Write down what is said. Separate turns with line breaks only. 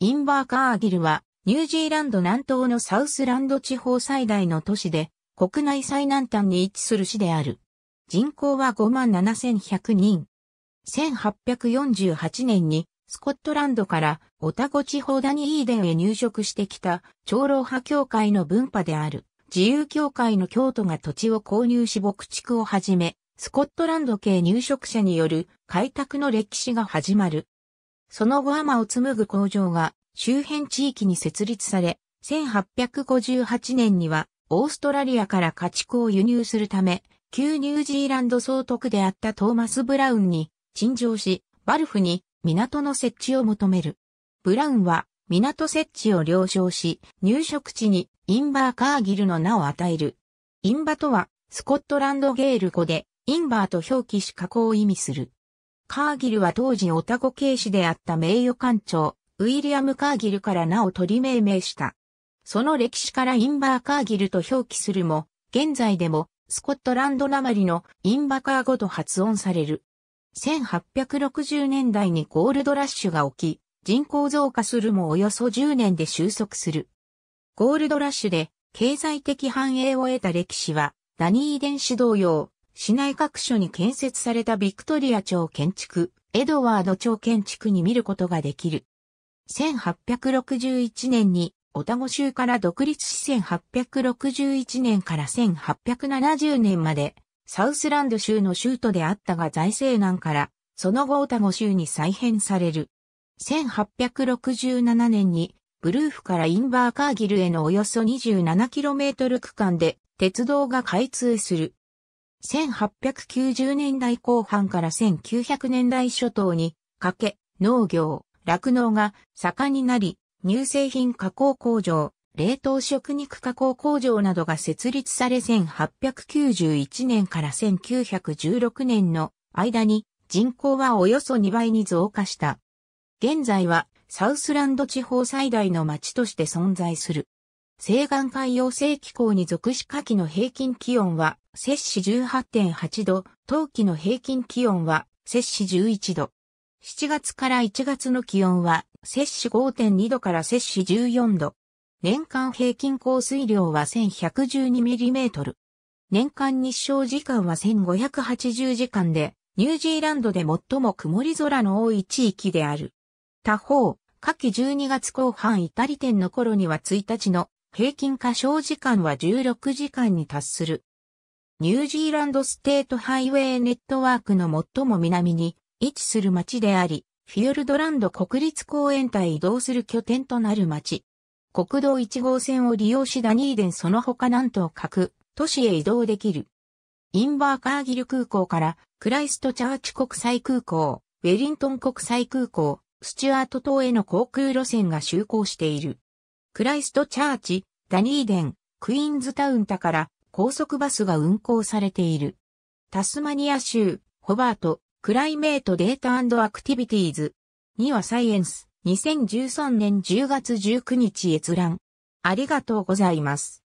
インバーカーギルは、ニュージーランド南東のサウスランド地方最大の都市で、国内最南端に位置する市である。人口は57,100人。1848年に、スコットランドからオタゴ地方ダニーデンへ入植してきた長老派教会の分派である自由教会の教徒が土地を購入し牧畜をはじめ、スコットランド系入植者による開拓の歴史が始まる。その後アマを紡ぐ工場が周辺地域に設立され、1858年にはオーストラリアから家畜を輸入するため、旧ニュージーランド総督であったトーマス・ブラウンに陳情し、バルフに港の設置を求める。ブラウンは港設置を了承し、入植地にインバー・カーギルの名を与える。インバとはスコットランドゲール語でインバーと表記し加工を意味する。カーギルは当時オタゴ警視であった名誉艦長、ウィリアム・カーギルから名を取り命名した。その歴史からインバー・カーギルと表記するも、現在でもスコットランドなまりのインバカー語と発音される。1860年代にゴールドラッシュが起き、人口増加するもおよそ10年で収束する。ゴールドラッシュで経済的繁栄を得た歴史は、ダニー遺伝子同様、市内各所に建設されたビクトリア町建築、エドワード町建築に見ることができる。1861年にオタゴ州から独立し1861年から1870年までサウスランド州の州都であったが財政難からその後オタゴ州に再編される。1867年にブルーフからインバーカーギルへのおよそ 27km 区間で鉄道が開通する。1890年代後半から1900年代初頭にかけ、農業、酪農が盛んになり、乳製品加工工場、冷凍食肉加工工場などが設立され1891年から1916年の間に人口はおよそ2倍に増加した。現在はサウスランド地方最大の町として存在する。西岸海洋性気候に属し夏季の平均気温は、摂氏18.8度、冬季の平均気温は、摂氏11度。7月から1月の気温は、摂氏5.2度から摂氏14度。年間平均降水量は1 1 1 2トル。年間日照時間は1580時間で、ニュージーランドで最も曇り空の多い地域である。他方、夏季12月後半イタリンの頃には1日の平均過小時間は16時間に達する。ニュージーランドステートハイウェイネットワークの最も南に位置する町であり、フィヨルドランド国立公園隊移動する拠点となる町。国道1号線を利用しダニーデンその他南東各都市へ移動できる。インバーカーギル空港からクライストチャーチ国際空港、ウェリントン国際空港、スチュアート島への航空路線が就航している。クライストチャーチ、ダニーデン、クイーンズタウンタから高速バスが運行されている。タスマニア州、ホバート、クライメートデータアクティビティーズ。にはサイエンス、2013年10月19日閲覧。ありがとうございます。